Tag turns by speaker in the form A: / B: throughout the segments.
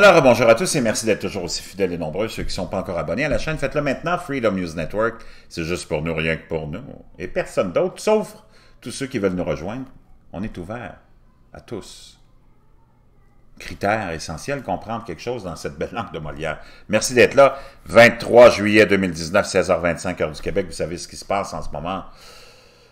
A: Alors, bonjour à tous et merci d'être toujours aussi fidèles et nombreux. Ceux qui ne sont pas encore abonnés à la chaîne, faites-le maintenant. Freedom News Network, c'est juste pour nous, rien que pour nous. Et personne d'autre, sauf tous ceux qui veulent nous rejoindre. On est ouvert à tous. Critère essentiel, comprendre quelque chose dans cette belle langue de Molière. Merci d'être là. 23 juillet 2019, 16h25, heure du Québec. Vous savez ce qui se passe en ce moment.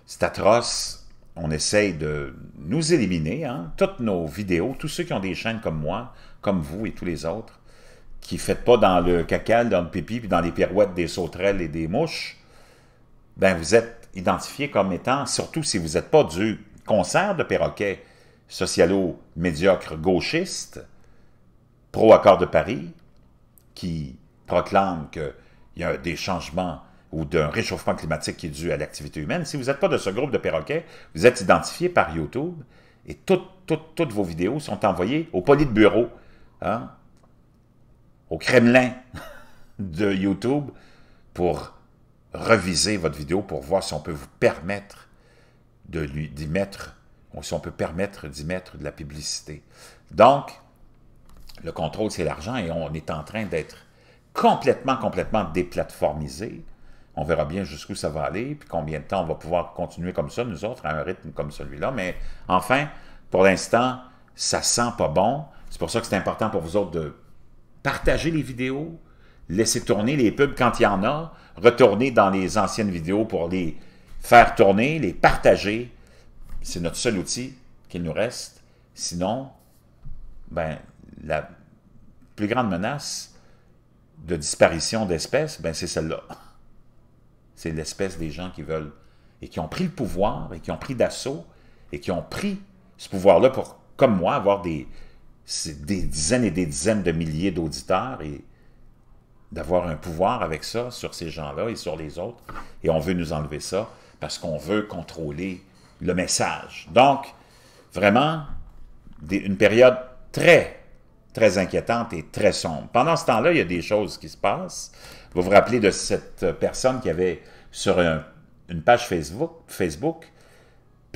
A: C'est atroce on essaye de nous éliminer. Hein? Toutes nos vidéos, tous ceux qui ont des chaînes comme moi, comme vous et tous les autres, qui ne faites pas dans le cacal, dans le pipi, puis dans les pirouettes des sauterelles et des mouches, ben vous êtes identifié comme étant, surtout si vous n'êtes pas du concert de perroquets socialo-médiocre gauchiste, pro-accord de Paris, qui proclame qu'il y a des changements ou d'un réchauffement climatique qui est dû à l'activité humaine, si vous n'êtes pas de ce groupe de perroquets, vous êtes identifié par YouTube et toutes, vos vidéos sont envoyées au poli bureau Hein, au Kremlin de YouTube pour reviser votre vidéo pour voir si on peut vous permettre d'y mettre, si on peut permettre d'y mettre de la publicité. Donc, le contrôle, c'est l'argent et on est en train d'être complètement, complètement déplateformisé. On verra bien jusqu'où ça va aller, puis combien de temps on va pouvoir continuer comme ça, nous autres, à un rythme comme celui-là. Mais enfin, pour l'instant, ça sent pas bon. C'est pour ça que c'est important pour vous autres de partager les vidéos, laisser tourner les pubs quand il y en a, retourner dans les anciennes vidéos pour les faire tourner, les partager. C'est notre seul outil qu'il nous reste. Sinon, ben, la plus grande menace de disparition d'espèces, ben, c'est celle-là. C'est l'espèce des gens qui veulent et qui ont pris le pouvoir et qui ont pris d'assaut et qui ont pris ce pouvoir-là pour comme moi, avoir des, des dizaines et des dizaines de milliers d'auditeurs et d'avoir un pouvoir avec ça sur ces gens-là et sur les autres. Et on veut nous enlever ça parce qu'on veut contrôler le message. Donc, vraiment, une période très, très inquiétante et très sombre. Pendant ce temps-là, il y a des choses qui se passent. Vous vous rappelez de cette personne qui avait sur une page Facebook, Facebook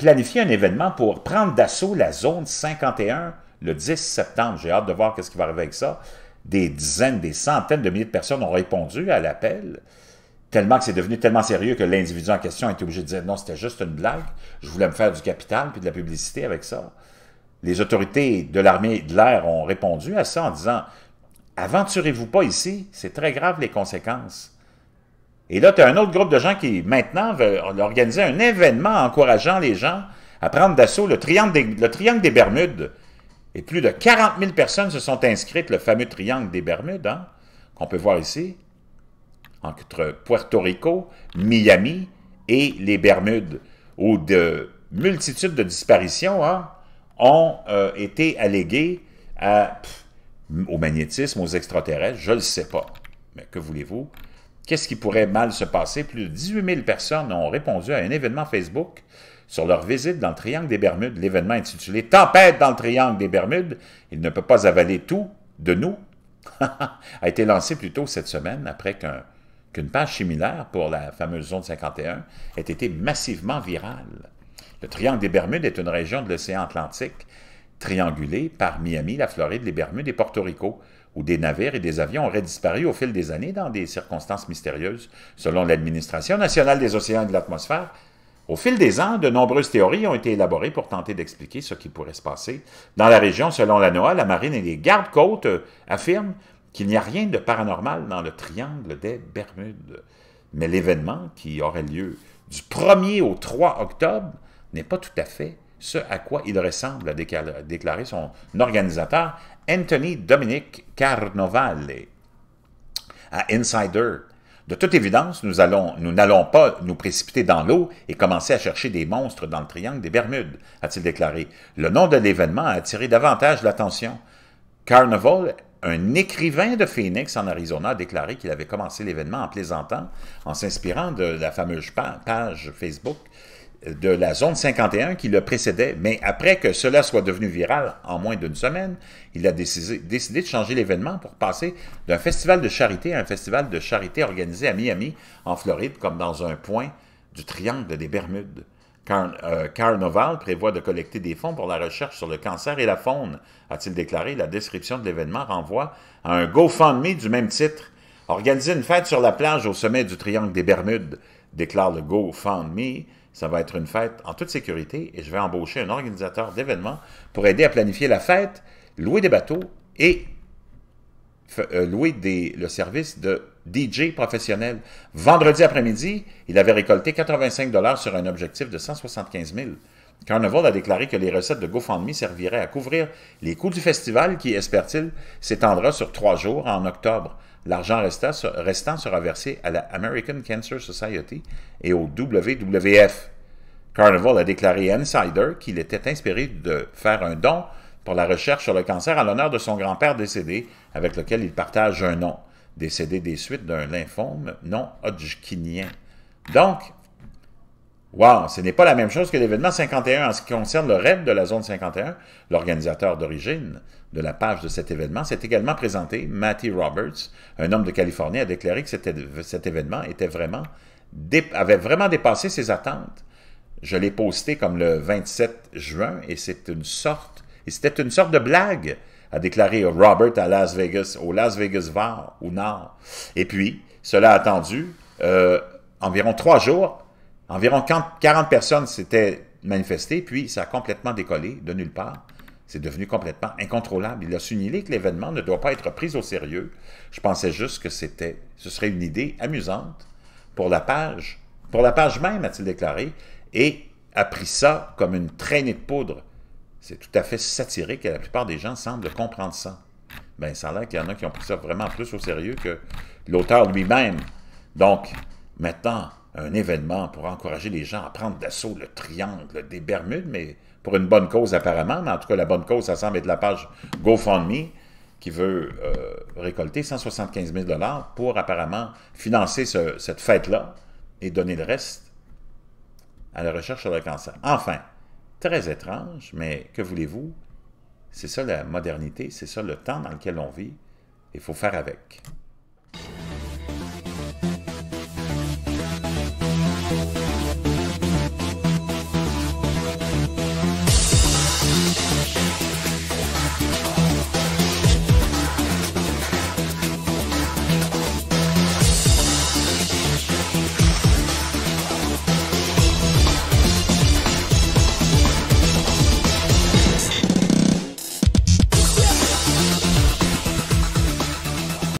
A: planifier un événement pour prendre d'assaut la zone 51 le 10 septembre. J'ai hâte de voir ce qui va arriver avec ça. Des dizaines, des centaines de milliers de personnes ont répondu à l'appel, tellement que c'est devenu tellement sérieux que l'individu en question a été obligé de dire non, c'était juste une blague, je voulais me faire du capital puis de la publicité avec ça. Les autorités de l'armée de l'air ont répondu à ça en disant aventurez-vous pas ici, c'est très grave les conséquences. Et là, tu as un autre groupe de gens qui, maintenant, veulent organiser un événement encourageant les gens à prendre d'assaut le, triangle des, le triangle des Bermudes. Et plus de 40 000 personnes se sont inscrites, le fameux triangle des Bermudes, hein, qu'on peut voir ici, entre Puerto Rico, Miami et les Bermudes, où de multitudes de disparitions hein, ont euh, été alléguées au magnétisme, aux extraterrestres, je ne le sais pas. Mais que voulez-vous? Qu'est-ce qui pourrait mal se passer? Plus de 18 000 personnes ont répondu à un événement Facebook sur leur visite dans le Triangle des Bermudes, l'événement intitulé Tempête dans le Triangle des Bermudes, il ne peut pas avaler tout de nous, a été lancé plus tôt cette semaine après qu'une page similaire pour la fameuse zone 51 ait été massivement virale. Le triangle des Bermudes est une région de l'océan Atlantique triangulée par Miami, la Floride, les Bermudes et Porto Rico où des navires et des avions auraient disparu au fil des années dans des circonstances mystérieuses, selon l'Administration nationale des océans et de l'atmosphère. Au fil des ans, de nombreuses théories ont été élaborées pour tenter d'expliquer ce qui pourrait se passer. Dans la région, selon la NOAA, la marine et les gardes-côtes euh, affirment qu'il n'y a rien de paranormal dans le triangle des Bermudes. Mais l'événement qui aurait lieu du 1er au 3 octobre n'est pas tout à fait ce à quoi il ressemble, a déclaré son organisateur Anthony Dominic Carnovale à Insider. De toute évidence, nous n'allons pas nous précipiter dans l'eau et commencer à chercher des monstres dans le triangle des Bermudes, a-t-il déclaré. Le nom de l'événement a attiré davantage l'attention. Carnival un écrivain de Phoenix en Arizona a déclaré qu'il avait commencé l'événement en plaisantant, en s'inspirant de la fameuse page Facebook de la zone 51 qui le précédait, mais après que cela soit devenu viral en moins d'une semaine, il a décidé, de changer l'événement pour passer d'un festival de charité à un festival de charité organisé à Miami, en Floride, comme dans un point du triangle des Bermudes. Car, euh, Carnaval prévoit de collecter des fonds pour la recherche sur le cancer et la faune, a-t-il déclaré. La description de l'événement renvoie à un GoFundMe du même titre. Organiser une fête sur la plage au sommet du triangle des Bermudes, déclare le GoFundMe ça va être une fête en toute sécurité et je vais embaucher un organisateur d'événements pour aider à planifier la fête, louer des bateaux et euh, louer le service de DJ professionnel. Vendredi après-midi, il avait récolté 85 dollars sur un objectif de 175 000. Carnival a déclaré que les recettes de GoFundMe serviraient à couvrir les coûts du festival qui, espère-t-il, s'étendra sur trois jours en octobre. L'argent restant, sera versé à la American Cancer Society et au WWF. Carnival a déclaré à Insider qu'il était inspiré de faire un don pour la recherche sur le cancer à l'honneur de son grand-père décédé, avec lequel il partage un nom, décédé des suites d'un lymphome non hodgkinien. Donc, Wow, ce n'est pas la même chose que l'événement 51 en ce qui concerne le rêve de la zone 51. L'organisateur d'origine de la page de cet événement s'est également présenté, Matty Roberts, un homme de Californie, a déclaré que cet événement était vraiment, avait vraiment dépassé ses attentes. Je l'ai posté comme le 27 juin et c'est une sorte, et c'était une sorte de blague, a déclaré Robert à Las Vegas, au Las Vegas Var, ou Nord. Et puis, cela a attendu euh, environ trois jours Environ 40 personnes s'étaient manifestées, puis ça a complètement décollé de nulle part. C'est devenu complètement incontrôlable. Il a signalé que l'événement ne doit pas être pris au sérieux. Je pensais juste que c'était, ce serait une idée amusante pour la page, pour la page même, a-t-il déclaré, et a pris ça comme une traînée de poudre. C'est tout à fait satirique et la plupart des gens semblent comprendre ça. Bien, ça a l'air qu'il y en a qui ont pris ça vraiment plus au sérieux que l'auteur lui-même. Donc, maintenant, un événement pour encourager les gens à prendre d'assaut le triangle des Bermudes, mais pour une bonne cause apparemment, mais en tout cas la bonne cause, ça semble être la page GoFundMe qui veut euh, récolter 175 000 pour apparemment financer cette fête-là et donner le reste à la recherche sur le cancer. Enfin, très étrange, mais que voulez-vous? C'est ça la modernité, c'est ça le temps dans lequel on vit, il faut faire avec.